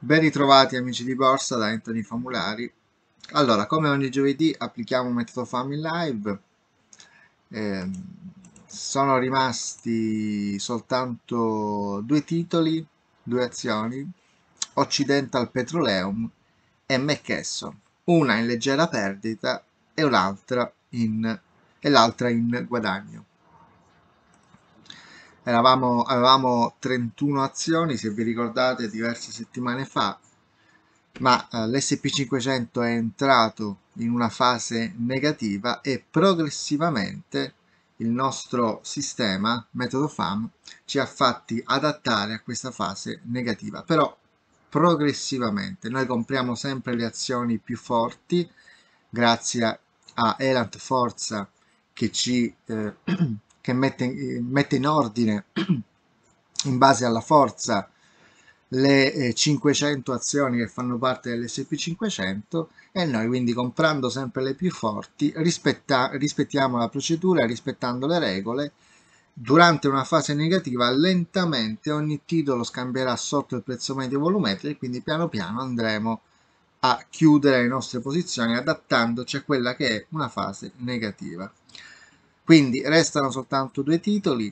Ben ritrovati amici di borsa da Anthony Famulari. Allora, come ogni giovedì applichiamo un metodo Family Live. Eh, sono rimasti soltanto due titoli, due azioni, Occidental Petroleum e McKesson. Una in leggera perdita e l'altra in, in guadagno. Eravamo, avevamo 31 azioni, se vi ricordate, diverse settimane fa, ma eh, l'SP500 è entrato in una fase negativa e progressivamente il nostro sistema, metodo FAM, ci ha fatti adattare a questa fase negativa. Però progressivamente noi compriamo sempre le azioni più forti grazie a Elant Forza che ci... Eh, che mette, eh, mette in ordine in base alla forza le 500 eh, azioni che fanno parte dell'SP500 e noi quindi comprando sempre le più forti rispetta, rispettiamo la procedura rispettando le regole durante una fase negativa lentamente ogni titolo scambierà sotto il prezzo medio volumetrico e quindi piano piano andremo a chiudere le nostre posizioni adattandoci a quella che è una fase negativa quindi restano soltanto due titoli.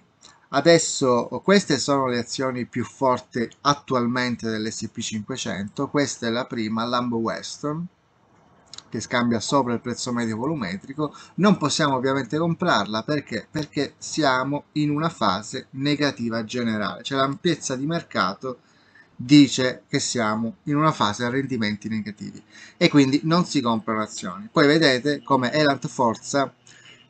Adesso queste sono le azioni più forti attualmente dell'SP500. Questa è la prima, Lambo Western che scambia sopra il prezzo medio volumetrico, non possiamo ovviamente comprarla perché? Perché siamo in una fase negativa generale, cioè l'ampiezza di mercato dice che siamo in una fase a rendimenti negativi e quindi non si comprano azioni. Poi vedete come Elant Forza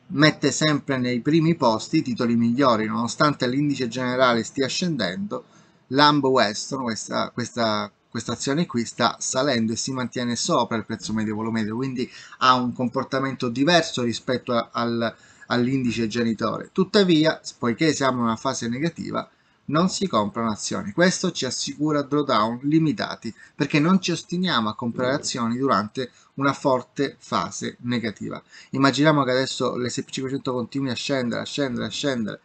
mette sempre nei primi posti i titoli migliori, nonostante l'indice generale stia scendendo, l'AMB Weston, questa, questa questa azione qui sta salendo e si mantiene sopra il prezzo medio volume medio, quindi ha un comportamento diverso rispetto al, all'indice genitore. Tuttavia, poiché siamo in una fase negativa, non si comprano azioni. Questo ci assicura drawdown limitati perché non ci ostiniamo a comprare mm. azioni durante una forte fase negativa. Immaginiamo che adesso l'SP500 continui a scendere, a scendere, a scendere.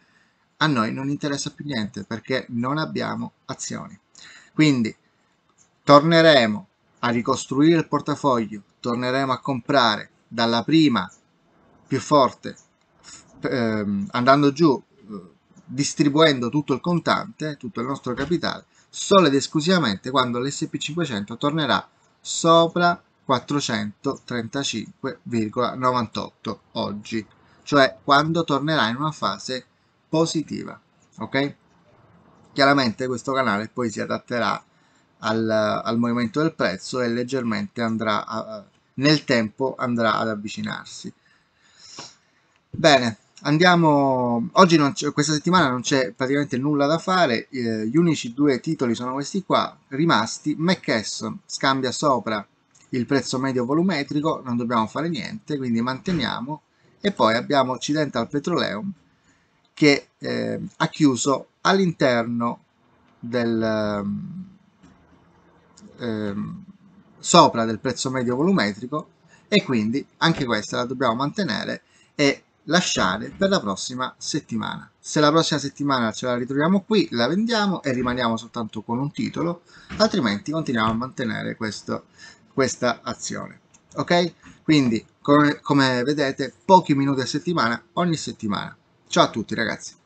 A noi non interessa più niente perché non abbiamo azioni. Quindi torneremo a ricostruire il portafoglio, torneremo a comprare dalla prima più forte ehm, andando giù eh, distribuendo tutto il contante, tutto il nostro capitale, solo ed esclusivamente quando l'SP500 tornerà sopra 435,98 oggi, cioè quando tornerà in una fase positiva, ok? Chiaramente questo canale poi si adatterà al, al movimento del prezzo e leggermente andrà a, nel tempo andrà ad avvicinarsi. Bene, Andiamo, oggi questa settimana non c'è praticamente nulla da fare, eh, gli unici due titoli sono questi qua, rimasti, McKesson scambia sopra il prezzo medio volumetrico, non dobbiamo fare niente, quindi manteniamo, e poi abbiamo Occidental Petroleum che eh, ha chiuso all'interno del... Eh, sopra del prezzo medio volumetrico e quindi anche questa la dobbiamo mantenere e lasciare per la prossima settimana. Se la prossima settimana ce la ritroviamo qui, la vendiamo e rimaniamo soltanto con un titolo, altrimenti continuiamo a mantenere questo, questa azione. Ok? Quindi, come, come vedete, pochi minuti a settimana, ogni settimana. Ciao a tutti ragazzi!